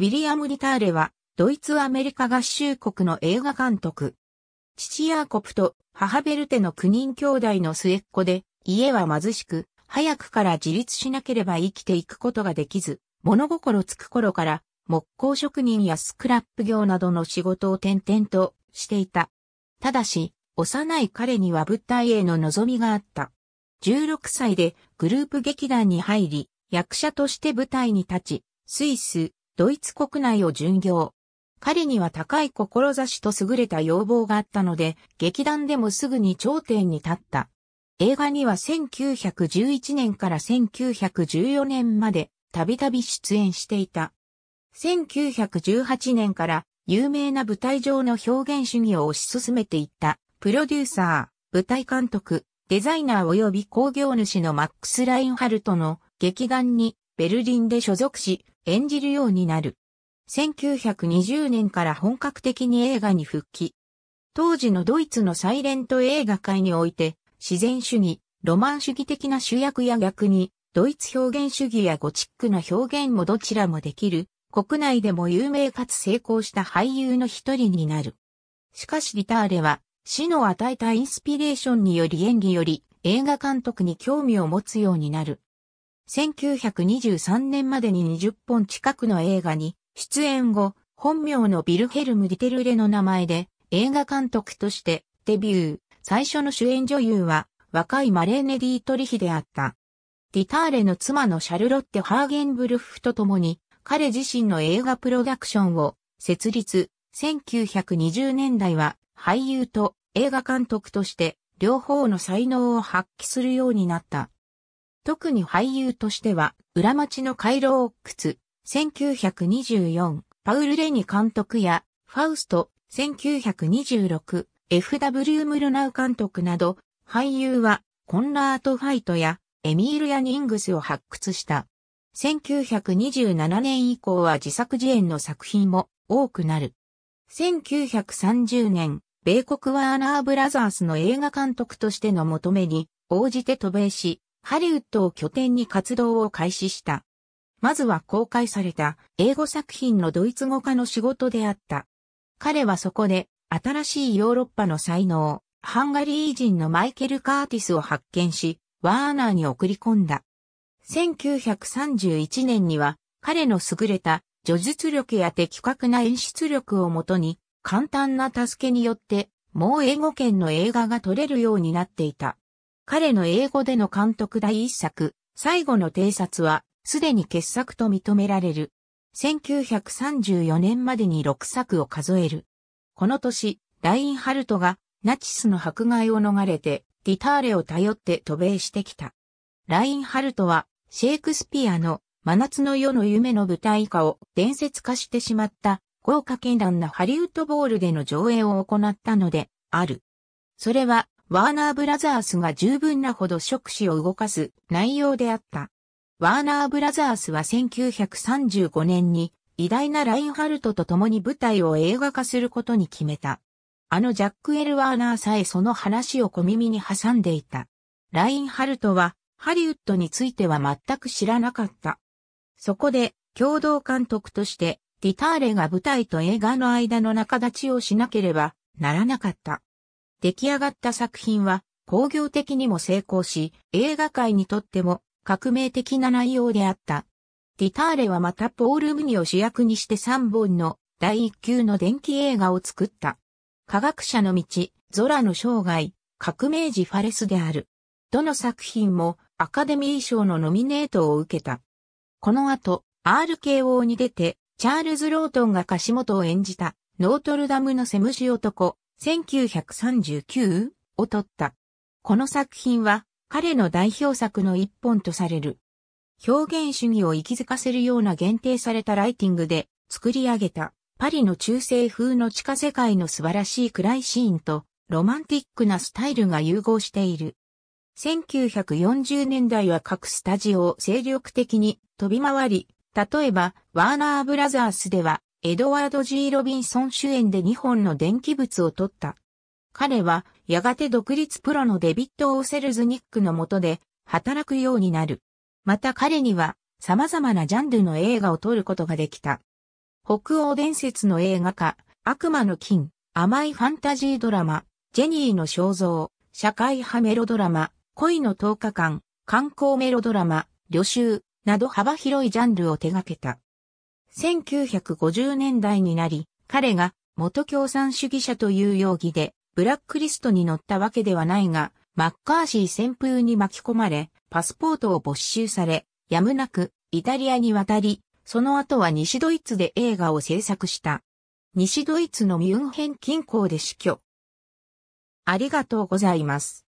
ウィリアム・リターレは、ドイツ・アメリカ合衆国の映画監督。父ヤーコプと母ベルテの9人兄弟の末っ子で、家は貧しく、早くから自立しなければ生きていくことができず、物心つく頃から木工職人やスクラップ業などの仕事を転々としていた。ただし、幼い彼には物体への望みがあった。16歳でグループ劇団に入り、役者として舞台に立ち、スイス、ドイツ国内を巡業。彼には高い志と優れた要望があったので、劇団でもすぐに頂点に立った。映画には1911年から1914年まで、たびたび出演していた。1918年から有名な舞台上の表現主義を推し進めていった、プロデューサー、舞台監督、デザイナー及び工業主のマックス・ラインハルトの劇団にベルリンで所属し、演じるようになる。1920年から本格的に映画に復帰。当時のドイツのサイレント映画界において、自然主義、ロマン主義的な主役や逆に、ドイツ表現主義やゴチックな表現もどちらもできる、国内でも有名かつ成功した俳優の一人になる。しかしリターレは、死の与えたインスピレーションにより演技より映画監督に興味を持つようになる。1923年までに20本近くの映画に出演後、本名のビルヘルム・ディテルレの名前で映画監督としてデビュー。最初の主演女優は若いマレーネ・ディートリヒであった。ディターレの妻のシャルロッテ・ハーゲンブルフと共に彼自身の映画プロダクションを設立。1920年代は俳優と映画監督として両方の才能を発揮するようになった。特に俳優としては、裏町の回廊オッ1924、パウル・レニ監督や、ファウスト、1926、FW ムルナウ監督など、俳優は、コンラート・ファイトや、エミール・ヤ・ニングスを発掘した。1927年以降は自作自演の作品も多くなる。1930年、米国ワーナーブラザースの映画監督としての求めに応じて渡米し、ハリウッドを拠点に活動を開始した。まずは公開された英語作品のドイツ語化の仕事であった。彼はそこで新しいヨーロッパの才能、ハンガリー人のマイケル・カーティスを発見し、ワーナーに送り込んだ。1931年には彼の優れた叙述力や的確な演出力をもとに簡単な助けによってもう英語圏の映画が撮れるようになっていた。彼の英語での監督第一作、最後の偵察は、すでに傑作と認められる。1934年までに6作を数える。この年、ラインハルトがナチスの迫害を逃れて、ディターレを頼って渡米してきた。ラインハルトは、シェイクスピアの真夏の夜の夢の舞台化を伝説化してしまった豪華絢爛なハリウッドボールでの上映を行ったので、ある。それはワーナーブラザースが十分なほど触手を動かす内容であった。ワーナーブラザースは1935年に偉大なラインハルトと共に舞台を映画化することに決めた。あのジャック・エル・ワーナーさえその話を小耳に挟んでいた。ラインハルトはハリウッドについては全く知らなかった。そこで共同監督としてディターレが舞台と映画の間の仲立ちをしなければならなかった。出来上がった作品は工業的にも成功し、映画界にとっても革命的な内容であった。ティターレはまたポール・ムニを主役にして3本の第1級の電気映画を作った。科学者の道、ゾラの生涯、革命児ファレスである。どの作品もアカデミー賞のノミネートを受けた。この後、RKO に出て、チャールズ・ロートンが樫本を演じた、ノートルダムのセムジ男、1939を取った。この作品は彼の代表作の一本とされる。表現主義を息づかせるような限定されたライティングで作り上げたパリの中世風の地下世界の素晴らしい暗いシーンとロマンティックなスタイルが融合している。1940年代は各スタジオを精力的に飛び回り、例えばワーナーブラザースではエドワード・ G・ ロビンソン主演で2本の電気物を撮った。彼は、やがて独立プロのデビッド・オーセルズ・ニックの下で、働くようになる。また彼には、様々なジャンルの映画を撮ることができた。北欧伝説の映画化、悪魔の金、甘いファンタジードラマ、ジェニーの肖像、社会派メロドラマ、恋の10日間、観光メロドラマ、旅衆、など幅広いジャンルを手掛けた。1950年代になり、彼が元共産主義者という容疑でブラックリストに載ったわけではないが、マッカーシー旋風に巻き込まれ、パスポートを没収され、やむなくイタリアに渡り、その後は西ドイツで映画を制作した。西ドイツのミュンヘン近郊で死去。ありがとうございます。